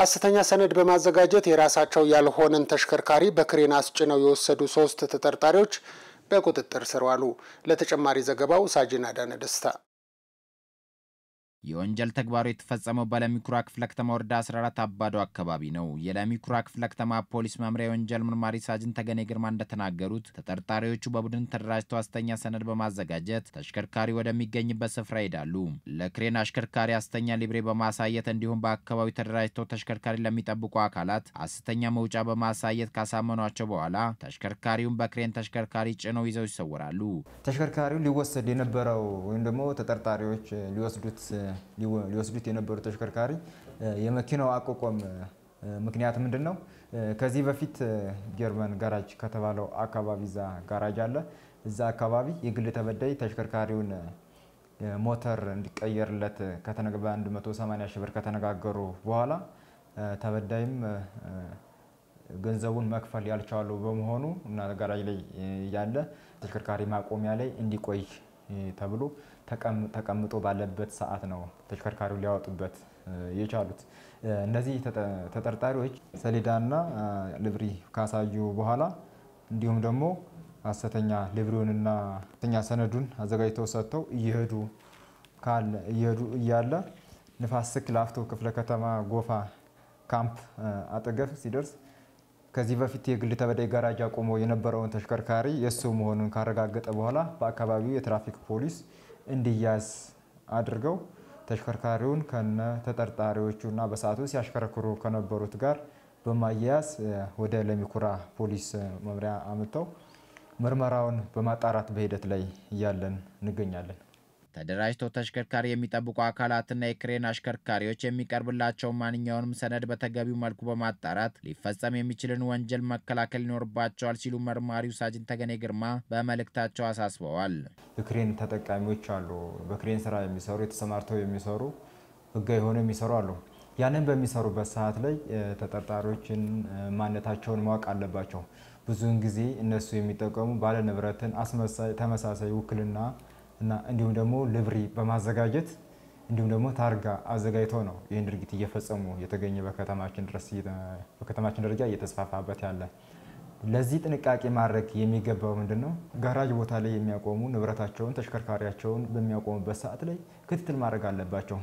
ሐሰተኛ ሰነድ በማዘጋጀት የራሳቸው ያልሆነን ተሽከርካሪ በክሬን አስጭነው የወሰዱ ሶስት ተጠርጣሪዎች በቁጥጥር ስር ዋሉ። ለተጨማሪ ዘገባው ሳጅን አዳነ ደስታ የወንጀል ተግባሩ የተፈጸመው በለሚኩራ ክፍለ ከተማ ወረዳ 14 አባዶ አካባቢ ነው። የለሚኩራ ክፍለ ከተማ ፖሊስ መምሪያ የወንጀል ምርማሪ ሳጅን ተገኔ ግርማ እንደተናገሩት ተጠርጣሪዎቹ በቡድን ተደራጅተው አስተኛ ሰነድ በማዘጋጀት ተሽከርካሪ ወደሚገኝበት ስፍራ ይሄዳሉ። ለክሬን አሽከርካሪ አስተኛ ሊብሬ በማሳየት እንዲሁም በአካባቢው ተደራጅተው ተሽከርካሪ ለሚጠብቁ አካላት አስተኛ መውጫ በማሳየት ካሳመኗቸው በኋላ ተሽከርካሪውን በክሬን ተሽከርካሪ ጭነው ይዘው ይሰወራሉ። ተሽከርካሪው ሊወሰድ የነበረው ወይም ደግሞ ተጠርጣሪዎች ሊወስዱት ሊወስዱት የነበሩ ተሽከርካሪ የመኪናው አቋቋም ምክንያት ምንድን ነው? ከዚህ በፊት ጀርመን ጋራጅ ከተባለው አካባቢ እዛ ጋራጅ አለ። እዛ አካባቢ የግል ተበዳይ ተሽከርካሪውን ሞተር እንዲቀየርለት በ180 ሺህ ብር ከተነጋገሩ በኋላ ተበዳይም ገንዘቡን መክፈል ያልቻሉ በመሆኑ እና ጋራጅ ላይ ያለ ተሽከርካሪ ማቆሚያ ላይ እንዲቆይ ተብሎ ተቀምጦ ባለበት ሰዓት ነው ተሽከርካሪው ሊያወጡበት የቻሉት። እነዚህ ተጠርጣሪዎች ሰሌዳና ልብሪ ካሳዩ በኋላ እንዲሁም ደግሞ ሐሰተኛ ልብሪውንና ሐሰተኛ ሰነዱን አዘጋጅተው ሰጥተው እየሄዱ እየሄዱ እያለ ንፋስ ስልክ ላፍቶ ክፍለ ከተማ ጎፋ ካምፕ አጠገብ ሲደርስ ከዚህ በፊት የግል ተበዳይ ጋራጅ አቆሞ የነበረውን ተሽከርካሪ የእሱ መሆኑን ካረጋገጠ በኋላ በአካባቢው የትራፊክ ፖሊስ እንዲያዝ አድርገው ተሽከርካሪውን ከነ ተጠርጣሪዎቹ እና በሰዓቱ ሲያሽከረክሩ ከነበሩት ጋር በማያያዝ ወደ ለሚኩራ ፖሊስ መምሪያ አምጥተው ምርመራውን በማጣራት በሂደት ላይ እያለን እንገኛለን። ተደራጅተው ተሽከርካሪ የሚጠብቁ አካላትና የክሬን አሽከርካሪዎች የሚቀርብላቸው ማንኛውንም ሰነድ በተገቢው መልኩ በማጣራት ሊፈጸም የሚችልን ወንጀል መከላከል ይኖርባቸዋል ሲሉ መርማሪው ሳጅን ተገኔ ግርማ በመልእክታቸው አሳስበዋል። የክሬን ተጠቃሚዎች አሉ። በክሬን ስራ የሚሰሩ የተሰማርተው የሚሰሩ ህጋዊ ሆነው የሚሰሩ አሉ። ያንን በሚሰሩበት ሰዓት ላይ ተጠርጣሪዎችን ማንነታቸውን ማወቅ አለባቸው። ብዙውን ጊዜ እነሱ የሚጠቀሙ ባለንብረትን አስመሳይ ተመሳሳይ ውክልና እና እንዲሁም ደግሞ ልብሪ በማዘጋጀት እንዲሁም ደግሞ ታርጋ አዘጋጅተው ነው ይህን ድርጊት እየፈጸሙ የተገኘ በከተማችን ደረጃ እየተስፋፋበት ያለ። ለዚህ ጥንቃቄ ማድረግ የሚገባው ምንድን ነው? ጋራጅ ቦታ ላይ የሚያቆሙ ንብረታቸውን፣ ተሽከርካሪያቸውን በሚያቆሙበት ሰዓት ላይ ክትትል ማድረግ አለባቸው።